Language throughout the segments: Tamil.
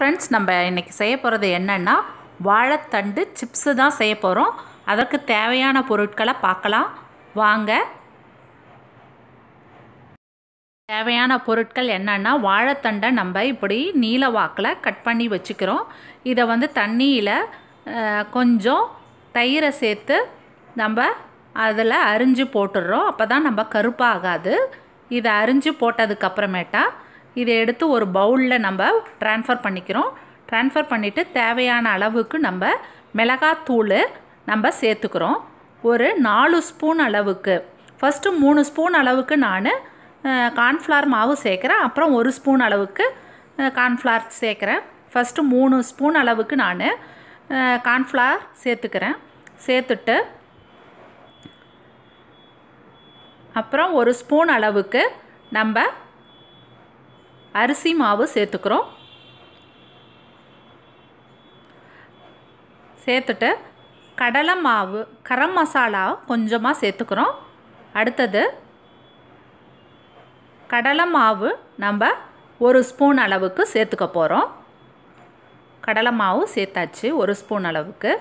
ஃப்ரெண்ட்ஸ் நம்ம இன்றைக்கி செய்ய போகிறது என்னென்னா வாழைத்தண்டு சிப்ஸு தான் செய்ய போகிறோம் அதற்கு தேவையான பொருட்களை பார்க்கலாம் வாங்க தேவையான பொருட்கள் என்னென்னா வாழைத்தண்டை நம்ம இப்படி நீல வாக்கில் கட் பண்ணி வச்சுக்கிறோம் இதை வந்து தண்ணியில் கொஞ்சம் தயிரை சேர்த்து நம்ம அதில் அரிஞ்சு போட்டுடுறோம் அப்போ தான் நம்ம கருப்பாகாது இதை அரிஞ்சு போட்டதுக்கப்புறமேட்டா இதை எடுத்து ஒரு பவுலில் நம்ம ட்ரான்ஸ்ஃபர் பண்ணிக்கிறோம் ட்ரான்ஸ்ஃபர் பண்ணிவிட்டு தேவையான அளவுக்கு நம்ம மிளகாத்தூள் நம்ம சேர்த்துக்கிறோம் ஒரு நாலு ஸ்பூன் அளவுக்கு ஃபஸ்ட்டு மூணு ஸ்பூன் அளவுக்கு நான் கார்ன்ஃப்ளவர் மாவு சேர்க்குறேன் அப்புறம் ஒரு ஸ்பூன் அளவுக்கு கார்ன்ஃப்ளவர் சேர்க்குறேன் ஃபஸ்ட்டு மூணு ஸ்பூன் அளவுக்கு நான் கார்ன்ஃப்ளவர் சேர்த்துக்கிறேன் சேர்த்துட்டு அப்புறம் ஒரு ஸ்பூன் அளவுக்கு நம்ம அரிசி மாவு சேர்த்துக்கிறோம் சேர்த்துட்டு கடலை மாவு கரம் மசாலா கொஞ்சமாக சேர்த்துக்கிறோம் அடுத்தது கடலை மாவு நம்ம ஒரு ஸ்பூன் அளவுக்கு சேர்த்துக்க போகிறோம் கடலை மாவு சேர்த்தாச்சு ஒரு ஸ்பூன் அளவுக்கு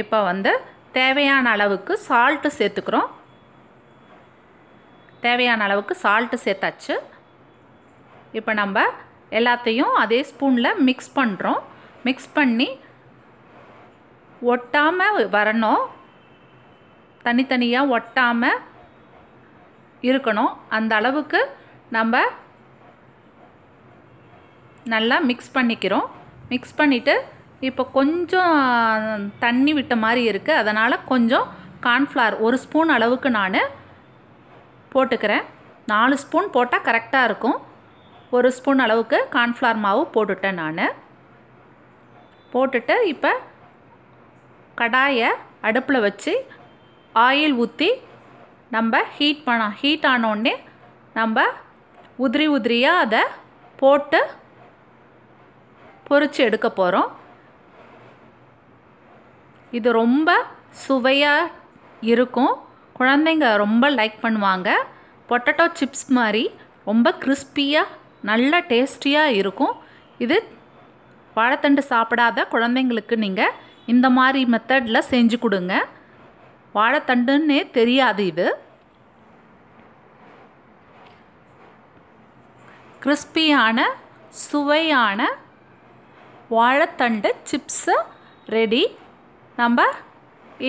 இப்போ வந்து தேவையான அளவுக்கு சால்ட்டு சேர்த்துக்கிறோம் தேவையான அளவுக்கு சால்ட்டு சேர்த்தாச்சு இப்போ நம்ம எல்லாத்தையும் அதே ஸ்பூனில் மிக்ஸ் பண்ணுறோம் மிக்ஸ் பண்ணி ஒட்டாமல் வரணும் தனித்தனியாக ஒட்டாமல் இருக்கணும் அந்த அளவுக்கு நம்ம நல்லா மிக்ஸ் பண்ணிக்கிறோம் மிக்ஸ் பண்ணிவிட்டு இப்போ கொஞ்சம் தண்ணி விட்ட மாதிரி இருக்குது அதனால் கொஞ்சம் கார்ன்ஃப்ளவர் ஒரு ஸ்பூன் அளவுக்கு நான் போட்டுக்கிறேன் நாலு ஸ்பூன் போட்டால் கரெக்டாக இருக்கும் ஒரு ஸ்பூன் அளவுக்கு கார்ன்ஃப்ளவர் மாவு போட்டுட்டேன் நான் போட்டுட்டு இப்போ கடாயை அடுப்பில் வச்சு ஆயில் ஊற்றி நம்ம ஹீட் பண்ண ஹீட் ஆனோடனே நம்ம உதிரி உதிரியாக அதை போட்டு பொறிச்சு எடுக்க போகிறோம் இது ரொம்ப சுவையாக இருக்கும் குழந்தைங்க ரொம்ப லைக் பண்ணுவாங்க பொட்டட்டோ சிப்ஸ் மாதிரி ரொம்ப கிறிஸ்பியாக நல்ல டேஸ்டியாக இருக்கும் இது வாழைத்தண்டு சாப்பிடாத குழந்தைங்களுக்கு நீங்கள் இந்த மாதிரி மெத்தடில் செஞ்சு கொடுங்க வாழைத்தண்டுன்னே தெரியாது இது கிறிஸ்பியான சுவையான வாழைத்தண்டு சிப்ஸு ரெடி நம்ம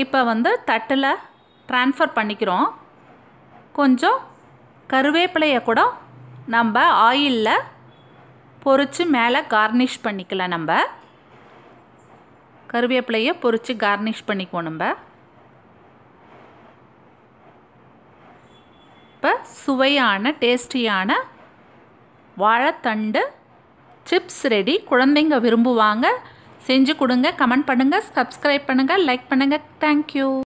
இப்போ வந்து தட்டில் ட்ரான்ஸ்ஃபர் பண்ணிக்கிறோம் கொஞ்சம் கருவேப்பிலையை கூட நம்ம ஆயிலில் பொறிச்சு மேலே கார்னிஷ் பண்ணிக்கலாம் நம்ம கருவேப்பிலையை பொறிச்சு கார்னிஷ் பண்ணிக்குவோம் நம்ம இப்போ சுவையான டேஸ்டியான வாழைத்தண்டு சிப்ஸ் ரெடி குழந்தைங்க விரும்புவாங்க செஞ்சு கொடுங்க கமெண்ட் பண்ணுங்கள் சப்ஸ்கிரைப் பண்ணுங்கள் லைக் பண்ணுங்கள் தேங்க்யூ